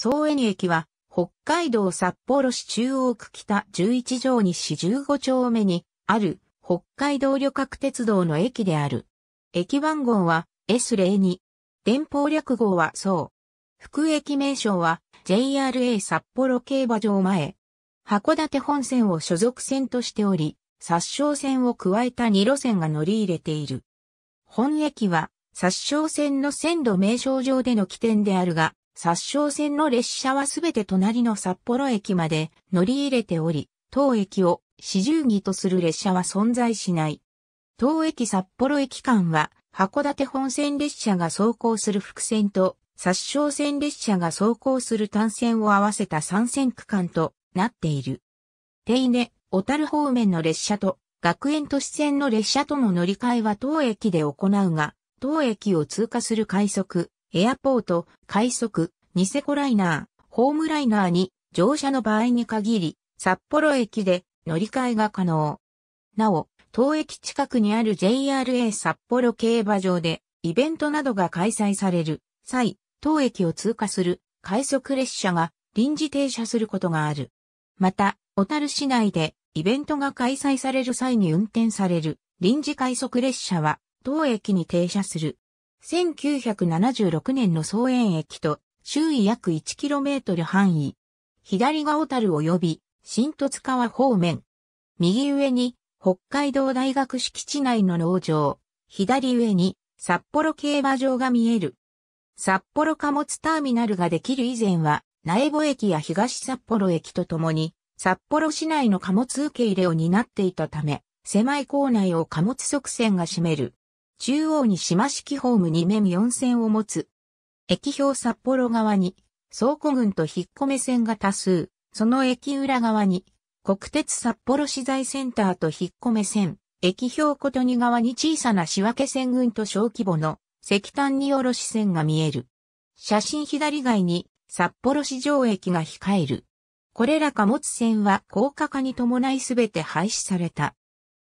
総園駅は、北海道札幌市中央区北11条西15丁目にある北海道旅客鉄道の駅である。駅番号は S02。電報略号はそう。副駅名称は JRA 札幌競馬場前。函館本線を所属線としており、殺傷線を加えた2路線が乗り入れている。本駅は殺傷線の線路名称上での起点であるが、殺傷線の列車はすべて隣の札幌駅まで乗り入れており、当駅を四十儀とする列車は存在しない。当駅札幌駅間は函館本線列車が走行する複線と殺傷線列車が走行する単線を合わせた三線区間となっている。手稲、小樽方面の列車と学園都市線の列車との乗り換えは当駅で行うが、当駅を通過する快速、エアポート、快速、ニセコライナー、ホームライナーに乗車の場合に限り、札幌駅で乗り換えが可能。なお、当駅近くにある JRA 札幌競馬場でイベントなどが開催される際、当駅を通過する快速列車が臨時停車することがある。また、小樽市内でイベントが開催される際に運転される臨時快速列車は当駅に停車する。1976年の総園駅と周囲約 1km 範囲。左が小樽及び新十津川方面。右上に北海道大学敷地内の農場。左上に札幌競馬場が見える。札幌貨物ターミナルができる以前は苗穂駅や東札幌駅とともに札幌市内の貨物受け入れを担っていたため、狭い構内を貨物側線が占める。中央に島式ホームに面4線を持つ駅標札幌側に、倉庫群と引っ込め線が多数、その駅裏側に、国鉄札幌資材センターと引っ込め線、駅標小谷側に小さな仕分け線群と小規模の石炭荷卸線が見える。写真左外に札幌市場駅が控える。これら貨物線は高架化に伴いすべて廃止された。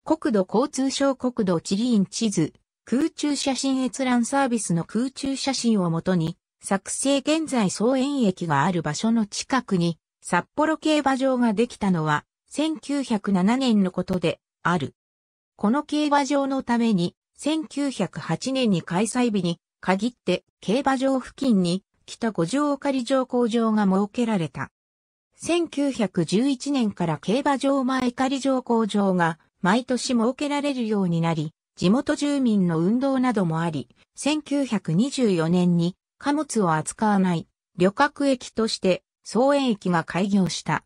国土交通省国土地理院地図、空中写真閲覧サービスの空中写真をもとに、作成現在総園駅がある場所の近くに、札幌競馬場ができたのは、1907年のことで、ある。この競馬場のために、1908年に開催日に、限って競馬場付近に、北五条仮乗工場が設けられた。1911年から競馬場前仮乗工場が、毎年設けられるようになり、地元住民の運動などもあり、1924年に貨物を扱わない旅客駅として総園駅が開業した。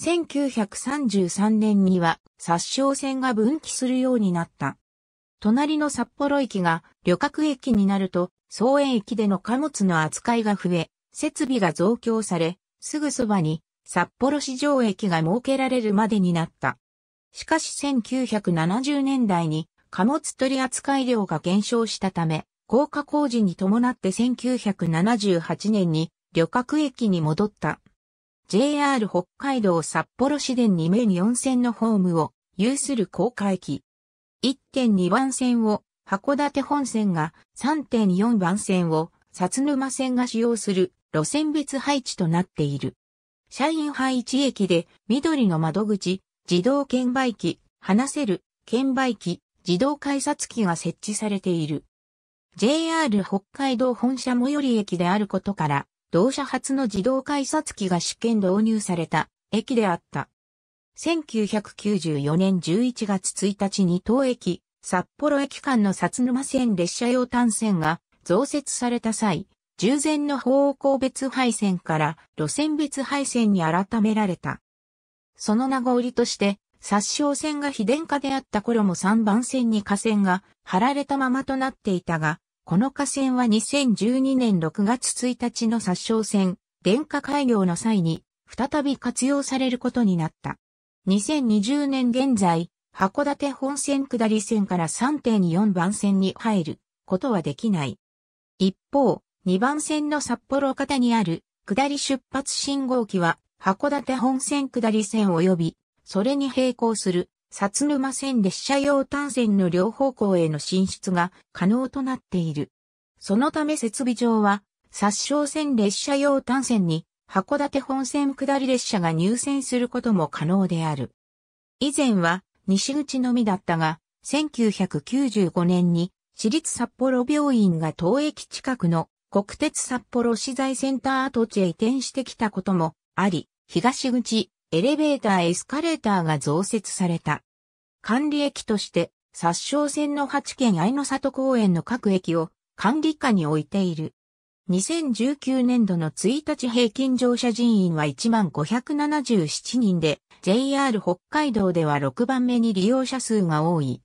1933年には殺傷線が分岐するようになった。隣の札幌駅が旅客駅になると、総園駅での貨物の扱いが増え、設備が増強され、すぐそばに札幌市場駅が設けられるまでになった。しかし1970年代に貨物取扱量が減少したため、高架工事に伴って1978年に旅客駅に戻った。JR 北海道札幌市電2名4線のホームを有する高架駅。1.2番線を函館本線が3.4番線を薩沼線が使用する路線別配置となっている。社員配置駅で緑の窓口、自動券売機、話せる、券売機、自動改札機が設置されている。JR 北海道本社最寄り駅であることから、同社初の自動改札機が試験導入された駅であった。1994年11月1日に当駅、札幌駅間の札沼線列車用単線が増設された際、従前の方向別配線から路線別配線に改められた。その名残として、殺傷戦が非電化であった頃も3番線に架線が張られたままとなっていたが、この架線は2012年6月1日の殺傷戦、電化開業の際に再び活用されることになった。2020年現在、函館本線下り線から3.4番線に入ることはできない。一方、2番線の札幌方にある下り出発信号機は函館本線下り線及びそれに並行する、薩沼線列車用単線の両方向への進出が可能となっている。そのため設備上は、殺傷線列車用単線に、函館本線下り列車が入線することも可能である。以前は、西口のみだったが、1995年に、私立札幌病院が当駅近くの国鉄札幌資材センター跡地へ移転してきたこともあり、東口、エレベーターエスカレーターが増設された。管理駅として、殺傷線の8県愛の里公園の各駅を管理下に置いている。2019年度の1日平均乗車人員は1577人で、JR 北海道では6番目に利用者数が多い。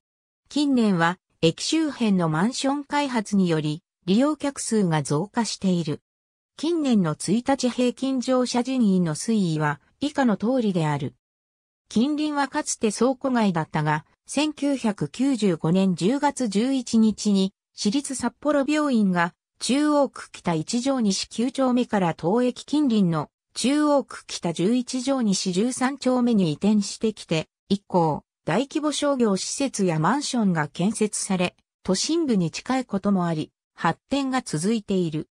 近年は、駅周辺のマンション開発により、利用客数が増加している。近年の1日平均乗車人員の推移は、以下の通りである。近隣はかつて倉庫街だったが、1995年10月11日に、私立札幌病院が、中央区北1条西9丁目から東駅近隣の中央区北11条西13丁目に移転してきて、以降、大規模商業施設やマンションが建設され、都心部に近いこともあり、発展が続いている。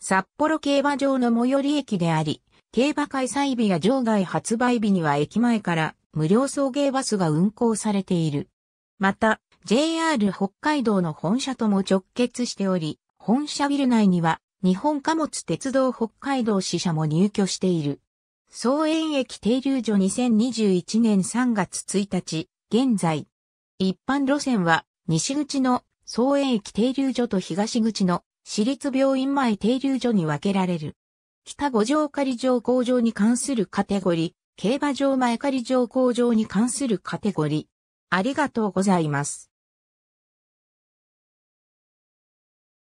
札幌競馬場の最寄り駅であり、競馬開催日や場外発売日には駅前から無料送迎バスが運行されている。また、JR 北海道の本社とも直結しており、本社ビル内には日本貨物鉄道北海道支社も入居している。総園駅停留所2021年3月1日、現在。一般路線は西口の総園駅停留所と東口の私立病院前停留所に分けられる。北五条仮場工場に関するカテゴリー、競馬場前仮場工場に関するカテゴリー。ありがとうございます。